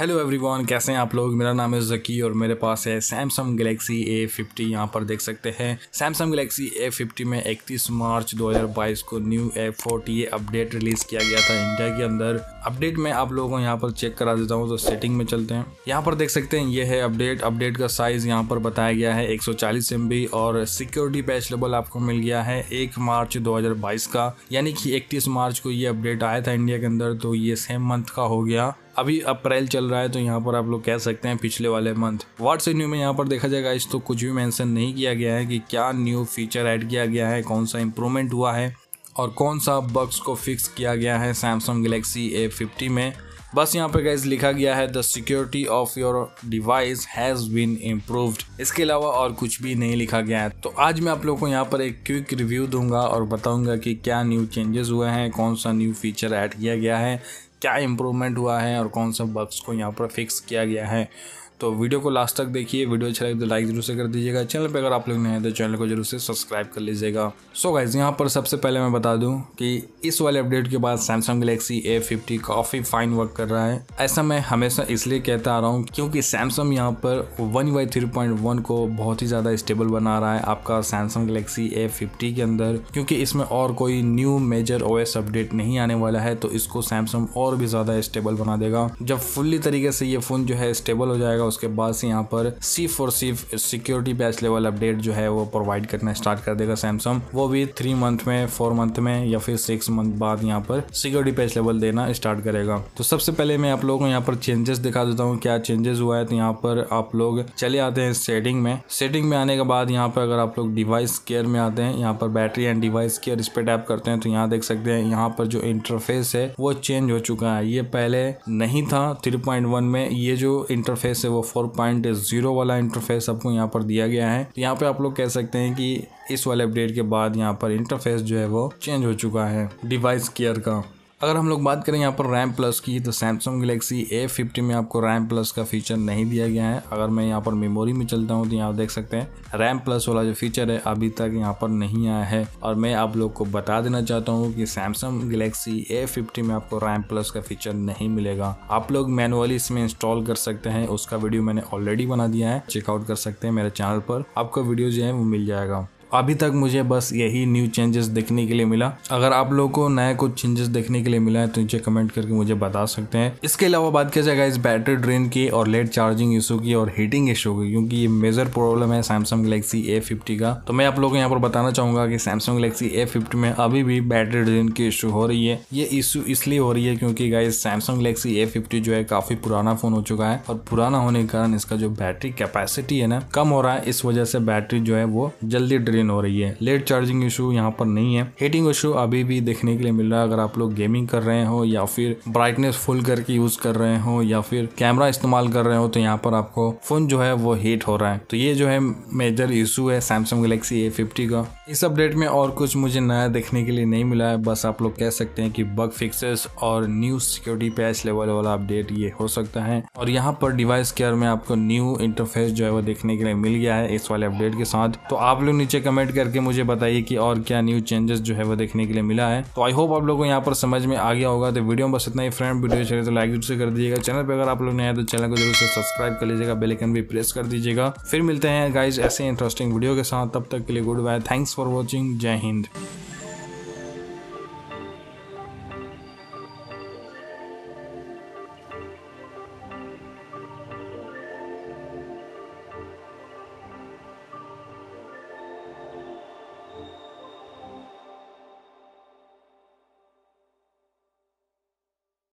hello everyone कैसे हैं आप लोग मेरा नाम है जकी और मेरे पास है सैमसंग गलेक्सी ए फिफ्टी यहाँ पर देख सकते हैं सैमसंग गलेक्सी ए फिफ्टी में 31 मार्च 2022 को new A forty update release किया गया था इंडिया के अंदर अपडेट में आप लोगों को यहाँ पर चेक करा देता हूँ तो सेटिंग में चलते हैं यहाँ पर देख सकते हैं ये है अपडेट अपडेट का साइज़ यहाँ पर बताया गया है एक सौ और सिक्योरिटी पैच लेवल आपको मिल गया है एक मार्च दो का यानी कि इकतीस मार्च को ये अपडेट आया था इंडिया के अंदर तो ये सेम मंथ का हो गया अभी अप्रैल चल रहा है तो यहाँ पर आप लोग कह सकते हैं पिछले वाले मंथ व्हाट्स न्यू में यहाँ पर देखा जाएगा इस तो कुछ भी मेंशन नहीं किया गया है कि क्या न्यू फीचर ऐड किया गया है कौन सा इम्प्रूवमेंट हुआ है और कौन सा बग्स को फिक्स किया गया है सैमसंग गलेक्सी ए फिफ्टी में बस यहाँ पे गाइज लिखा गया है the security of your device has been improved इसके अलावा और कुछ भी नहीं लिखा गया है तो आज मैं आप लोगों को यहाँ पर एक क्विक रिव्यू दूंगा और बताऊंगा कि क्या न्यू चेंजेस हुए हैं कौन सा न्यू फीचर ऐड किया गया है क्या इम्प्रूवमेंट हुआ है और कौन सा बग्स को यहाँ पर फिक्स किया गया है तो वीडियो को लास्ट तक देखिए वीडियो अच्छा लगे तो लाइक जरूर से कर दीजिएगा चैनल पर अगर आप लोग नए हैं तो चैनल को जरूर से सब्सक्राइब कर लीजिएगा सो गाइज यहाँ पर सबसे पहले मैं बता दूँ कि इस वाले अपडेट के बाद सैमसंग गलेक्सी ए फिफ्टी काफ़ी फाइन वर्क कर रहा है ऐसा मैं हमेशा इसलिए कहता आ रहा हूँ क्योंकि सैमसंग यहाँ पर one UI three point one को बहुत ही ज़्यादा स्टेबल बना रहा है आपका सैमसंग गलेक्सी ए फिफ्टी के अंदर क्योंकि इसमें और कोई न्यू मेजर ओ अपडेट नहीं आने वाला है तो इसको सैमसंग और भी ज़्यादा स्टेबल बना देगा जब फुल्ली तरीके से ये फ़ोन जो है स्टेबल हो जाएगा उसके बाद से यहाँ पर सिर्फ और सिर्फ सिक्योरिटी पैच लेवल अपडेट जो है वो प्रोवाइड करना स्टार्ट कर देगा सैमसंग वो भी थ्री मंथ में फोर मंथ में या फिर सिक्स मंथ बाद यहाँ पर सिक्योरिटी पैच लेवल देना स्टार्ट करेगा तो सबसे पहले मैं आप लोगों को यहाँ पर चेंजेस दिखा देता हूँ क्या चेंजेस हुआ है तो यहाँ पर आप लोग चले आते हैं सेटिंग में सेटिंग में आने के बाद यहाँ पर अगर आप लोग डिवाइस केयर में आते हैं यहाँ पर बैटरी एंड डिवाइस केयर इस पर टैप करते हैं तो यहाँ देख सकते हैं यहाँ पर जो इंटरफेस है वो चेंज हो चुका है ये पहले नहीं था थ्री में ये जो इंटरफेस है वो फोर पॉइंट जीरो वाला इंटरफेस आपको यहाँ पर दिया गया है तो यहाँ पे आप लोग कह सकते हैं कि इस वाले अपडेट के बाद यहाँ पर इंटरफेस जो है वो चेंज हो चुका है डिवाइस केयर का अगर हम लोग बात करें यहाँ पर रैम प्लस की तो सैमसंग गलेक्सी ए फिफ्टी में आपको रैम प्लस का फीचर नहीं दिया गया है अगर मैं यहाँ पर मेमोरी में चलता हूँ तो यहाँ देख सकते हैं रैम प्लस वाला जो फीचर है अभी तक यहाँ पर नहीं आया है और मैं आप लोग को बता देना चाहता हूँ कि सैमसंग गलेक्सी ए फिफ्टी में आपको रैम प्लस का फीचर नहीं मिलेगा आप लोग मैनुअली इसमें इंस्टॉल कर सकते हैं उसका वीडियो मैंने ऑलरेडी बना दिया है चेकआउट कर सकते हैं मेरे चैनल पर आपको वीडियो जो है वो मिल जाएगा अभी तक मुझे बस यही न्यू चेंजेस देखने के लिए मिला अगर आप लोगों को नया कुछ चेंजेस देखने के लिए मिला है तो नीचे कमेंट करके मुझे बता सकते हैं इसके अलावा बात किया जाएगा इस बैटरी ड्रेन की और लेट चार्जिंग इशू की और हीटिंग इशू की क्योंकि ये मेजर प्रॉब्लम है सैमसंग गलेक्सी ए का तो मैं आप लोगों को यहाँ पर बताना चाहूंगा कि सैमसंग गलेक्सी ए में अभी भी बैटरी ड्रेन की इशू हो रही है ये इशू इसलिए हो रही है क्योंकि गाइज सैमसंग गलेक्सी ए जो है काफ़ी पुराना फ़ोन हो चुका है और पुराना होने के कारण इसका जो बैटरी कैपेसिटी है ना कम हो रहा है इस वजह से बैटरी जो है वो जल्दी ड्रेन स्क्रीन हो रही है लेट चार्जिंग इशू यहाँ पर नहीं है हीटिंग इशू अभी भी देखने के लिए मिल रहा है अगर आप लोग गेमिंग कर रहे हो या फिर ब्राइटनेस फुल करके यूज कर रहे हो या फिर कैमरा इस्तेमाल कर रहे हो तो यहाँ पर आपको फोन जो है वो हीट हो रहा है तो ये जो है मेजर इशू है सैमसंग गलेक्सी ए का इस अपडेट में और कुछ मुझे नया देखने के लिए नहीं मिला है बस आप लोग कह सकते हैं कि बग फिक्सेस और न्यू सिक्योरिटी पैच लेवल वाला अपडेट ये हो सकता है और यहाँ पर डिवाइस केयर में आपको न्यू इंटरफेस जो है वो देखने के लिए मिल गया है इस वाले अपडेट के साथ तो आप लोग नीचे कमेंट करके मुझे बताइए कि और क्या न्यू चेंजेस जो है वो देखने के लिए मिला है तो आई होप आप लोगों को यहाँ पर समझ में आ गया होगा तो वीडियो में बस इतना ही फ्रेंड वीडियो चले तो लाइक जरूर से कर दीजिएगा चैनल पर अगर आप लोग नया तो चैनल को जरूर से सब्सक्राइब कर लीजिएगा बेलेकन भी प्रेस कर दीजिएगा फिर मिलते हैं गाइज ऐसे इंटरेस्टिंग वीडियो के साथ तब तक के लिए good bye thanks for watching जय हिंद